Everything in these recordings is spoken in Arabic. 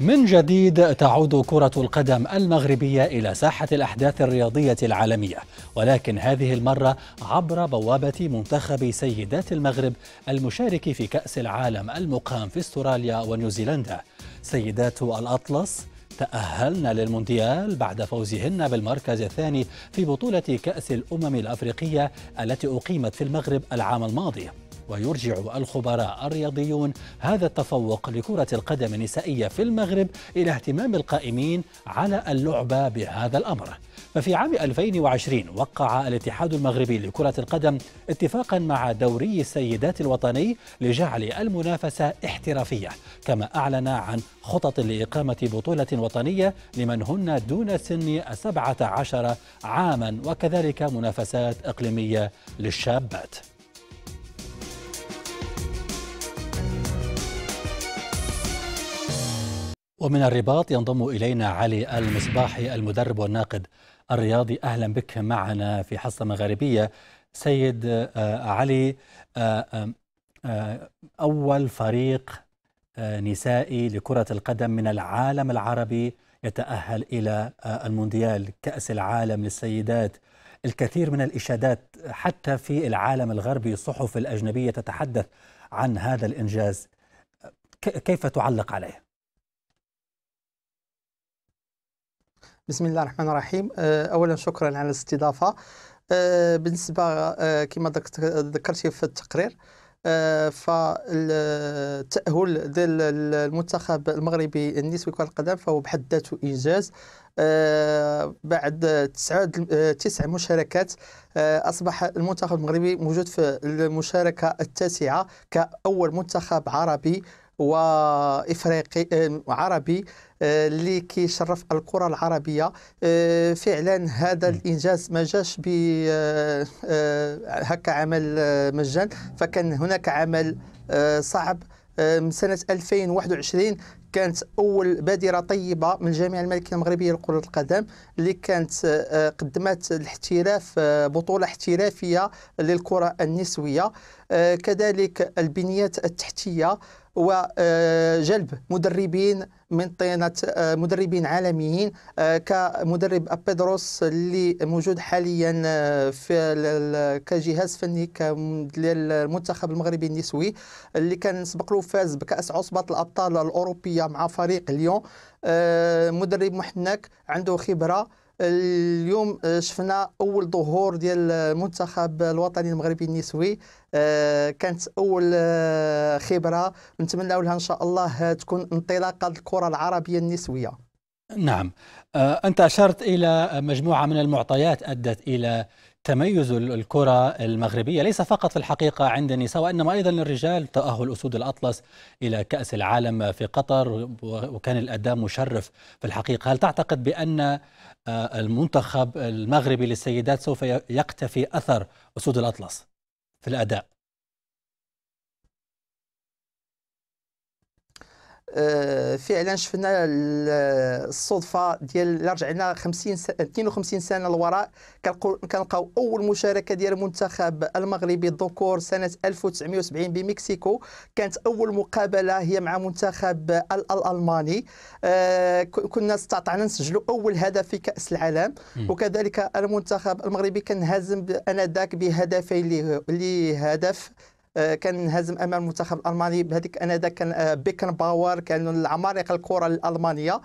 من جديد تعود كرة القدم المغربية إلى ساحة الأحداث الرياضية العالمية ولكن هذه المرة عبر بوابة منتخب سيدات المغرب المشارك في كأس العالم المقام في استراليا ونيوزيلندا سيدات الأطلس تأهلن للمونديال بعد فوزهن بالمركز الثاني في بطولة كأس الأمم الأفريقية التي أقيمت في المغرب العام الماضي ويرجع الخبراء الرياضيون هذا التفوق لكرة القدم النسائية في المغرب إلى اهتمام القائمين على اللعبة بهذا الأمر ففي عام 2020 وقع الاتحاد المغربي لكرة القدم اتفاقا مع دوري السيدات الوطني لجعل المنافسة احترافية كما أعلن عن خطط لإقامة بطولة وطنية لمن هن دون سن 17 عاما وكذلك منافسات إقليمية للشابات ومن الرباط ينضم إلينا علي المصباحي المدرب والناقد الرياضي أهلا بك معنا في حصة مغاربية سيد آه، علي آه، آه، أول فريق نسائي لكرة القدم من العالم العربي يتأهل إلى المونديال كأس العالم للسيدات الكثير من الإشادات حتى في العالم الغربي الصحف الأجنبية تتحدث عن هذا الإنجاز كيف تعلق عليه؟ بسم الله الرحمن الرحيم آه، اولا شكرا على الاستضافه آه، بالنسبه آه، كما ذكرتي في التقرير فالتاهل ديال المنتخب المغربي النسوي كره القدم فهو بحد ذاته انجاز آه، بعد تسع تسع مشاركات آه، أصبح المنتخب المغربي موجود في المشاركة التاسعة كأول منتخب عربي وافريقي آه، عربي اللي كيشرف الكره العربيه فعلا هذا الانجاز ما جاش ب هكا عمل مجان فكان هناك عمل صعب سنة 2021 كانت أول بادرة طيبة من الجامعة الملكية المغربية لكرة القدم اللي كانت أه، قدمت الاحتراف أه، بطولة احترافية للكرة النسوية أه، كذلك البنيات التحتية وجلب آه، مدربين من طينة آه، مدربين عالميين آه، كمدرب بيدروس اللي موجود حاليا في كجهاز فني للمنتخب المغربي النسوي اللي كان سبق له فاز بكأس عصبة الأبطال الأوروبية مع فريق ليون مدرب محنك عنده خبرة اليوم آه، شفنا اول ظهور ديال المنتخب آه، الوطني المغربي النسوي آه، كانت اول خبره نتمناو لها ان شاء الله تكون انطلاقه الكره العربيه النسويه نعم انت اشرت الى مجموعه من المعطيات ادت الى تميز الكرة المغربية ليس فقط في الحقيقة عند النساء وإنما أيضا للرجال تأهل أسود الأطلس إلى كأس العالم في قطر وكان الأداء مشرف في الحقيقة هل تعتقد بأن آه، المنتخب المغربي للسيدات سوف يقتفي أثر أسود الأطلس في الأداء آه، فعلا شفنا الصدفه ديال رجعنا 50 52 سنه للوراء كنلقاو اول مشاركه ديال المنتخب المغربي الذكور سنه 1970 بمكسيكو كانت اول مقابله هي مع منتخب الالماني آه، كنا استطعنا نسجلوا اول هدف في كاس العالم وكذلك المنتخب المغربي كان هزم انذاك بهدفين لهدف آه، كان هزم امام المنتخب الالماني بهذيك ذاك كان آه، بيكن باور كان العمالقه الكره الالمانيه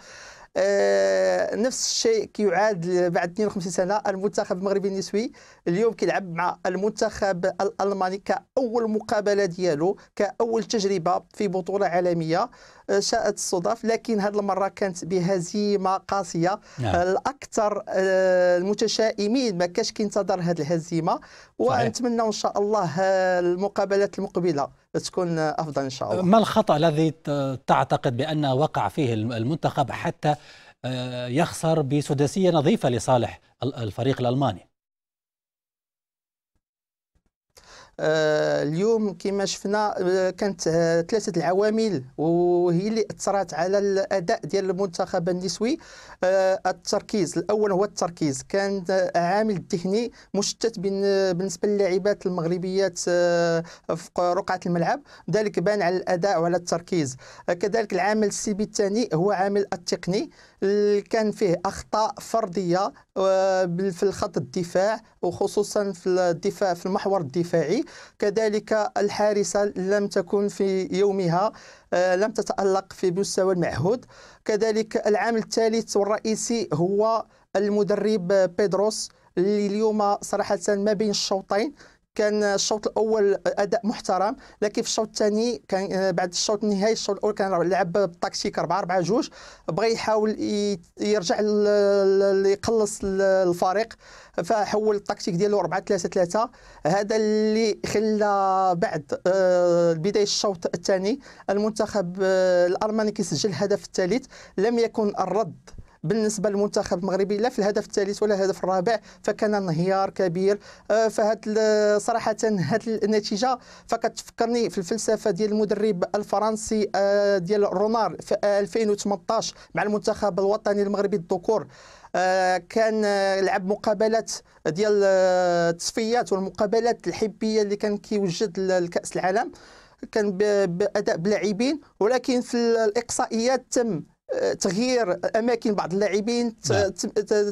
آه نفس الشيء كيعاد بعد 52 سنه المنتخب المغربي النسوي اليوم كيلعب مع المنتخب الالماني كاول مقابله ديالو كاول تجربه في بطوله عالميه آه، شاءت الصدف لكن هذه المره كانت بهزيمه قاسيه نعم. الاكثر آه، المتشائمين ما كاش كينتظر هذه الهزيمه ونتمنى ان شاء الله آه، المقابلات المقبله تكون افضل ان شاء الله ما الخطا الذي تعتقد بان وقع فيه المنتخب حتى يخسر بسداسيه نظيفه لصالح الفريق الالماني آه، اليوم كما شفنا آه، كانت آه، ثلاثه العوامل وهي اللي اثرت على الاداء ديال المنتخب النسوي التركيز الاول هو التركيز كان عامل ذهني مشتت بالنسبه للاعبات المغربيات في رقعه الملعب ذلك بان على الاداء وعلى التركيز كذلك العامل السلبي الثاني هو عامل التقني كان فيه اخطاء فرديه في الخط الدفاع وخصوصا في الدفاع في المحور الدفاعي كذلك الحارسه لم تكن في يومها آه، لم تتالق في مستوى المعهود كذلك العامل الثالث والرئيسي هو المدرب بيدروس اللي اليوم صراحه ما بين الشوطين كان الشوط الاول اداء محترم لكن في الشوط الثاني كان آه، بعد الشوط النهائي الشوط الاول كان لعب بالتكتيك 4 4 2 بغى يحاول يرجع يقلص الفريق فحول التكتيك ديالو 4 3 3 هذا اللي خلى بعد آه، بدايه الشوط الثاني المنتخب آه، الالماني كيسجل الهدف الثالث لم يكن الرد بالنسبه للمنتخب المغربي لا في الهدف الثالث ولا الهدف الرابع فكان انهيار كبير آه، فهاد صراحه هاد النتيجه فكتفكرني في الفلسفه ديال المدرب الفرنسي آه، ديال رونار في 2018 مع المنتخب الوطني المغربي الذكور آه، كان لعب مقابلات ديال التصفيات والمقابلات الحبيه اللي كان كيوجد لكاس العالم كان باداء بلاعبين ولكن في الاقصائيات تم تغيير اماكن بعض اللاعبين نعم.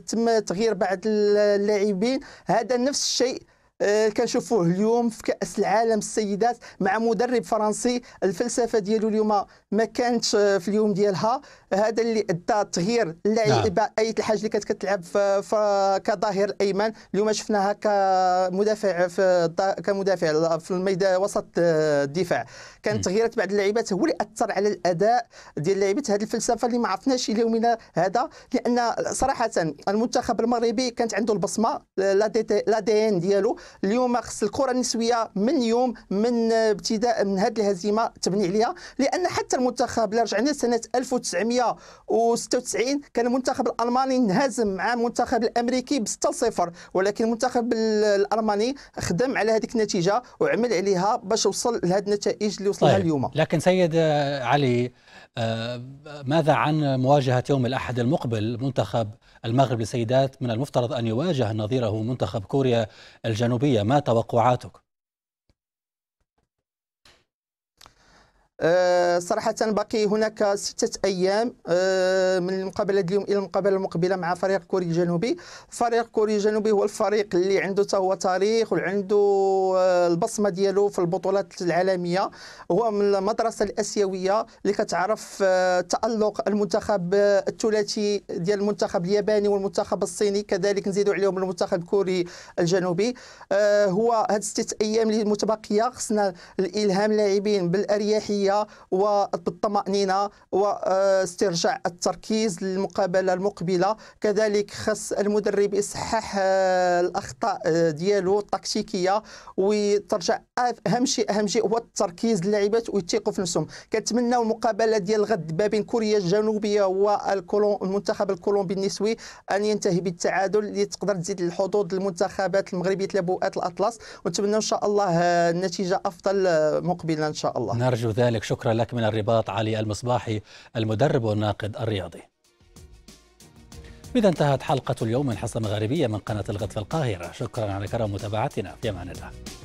تم تغيير بعض اللاعبين هذا نفس الشيء آه، كنشوفوه اليوم في كاس العالم السيدات مع مدرب فرنسي الفلسفه ديالو اليوم ما كانتش آه، في اليوم ديالها هذا اللي ادى تغيير نعم. اللعيبه اي الحاج اللي كانت كتلعب كظهير الايمن اليوم شفناها كمدافع في كمدافع في الميدان وسط آه، الدفاع كان تغييرات بعض اللعيبات هو اللي اثر على الاداء ديال اللعيبات هذه الفلسفه اللي ما عرفناش الى يومنا هذا لان صراحه المنتخب المغربي كانت عنده البصمه لا دي ان ديالو اليوم خص الكره النسويه من يوم من ابتداء من هذه الهزيمه تبني عليها لان حتى المنتخب اللي رجعنا سنه 1996 كان المنتخب الالماني انهزم مع المنتخب الامريكي ب 6-0 ولكن المنتخب الالماني خدم على هذيك النتيجه وعمل عليها باش وصل لهذه النتائج اللي وصلها طيب. اليوم لكن سيد علي آه، ماذا عن مواجهه يوم الاحد المقبل منتخب المغرب للسيدات من المفترض ان يواجه نظيره منتخب كوريا الجنوبيه الجنوبية ما توقعاتك؟ آه، صراحة باقي هناك ستة أيام آه، من المقابلة اليوم إلى المقابلة المقبلة مع فريق كوريا الجنوبي فريق كوريا الجنوبي هو الفريق اللي عنده هو تاريخ وعنده آه، البصمة ديالو في البطولات العالمية هو من المدرسة الأسيوية اللي كتعرف تألق المنتخب الثلاثي ديال المنتخب الياباني والمنتخب الصيني كذلك نزيدوا عليهم المنتخب الكوري الجنوبي هو هاد ستة أيام اللي متبقية خصنا الإلهام لاعبين بالأريحية العقليه وبالطمانينه واسترجاع التركيز للمقابله المقبله كذلك خص المدرب يصحح آه، الاخطاء آه، ديالو التكتيكيه وترجع اهم شيء اهم شيء هو التركيز للاعبات ويثيقوا في نفسهم كنتمناو المقابله ديال غد ما بين كوريا الجنوبيه والمنتخب الكولومبي النسوي ان ينتهي بالتعادل اللي تقدر تزيد الحظوظ للمنتخبات المغربيه لبؤات الاطلس ونتمنى ان شاء الله آه، نتيجه افضل مقبله ان شاء الله نرجو ذلك ذلك شكرا لك من الرباط علي المصباحي المدرب والناقد الرياضي بذا انتهت حلقة اليوم من حصة مغاربية من قناة الغد في القاهرة شكرا على كرم متابعتنا في أمان الله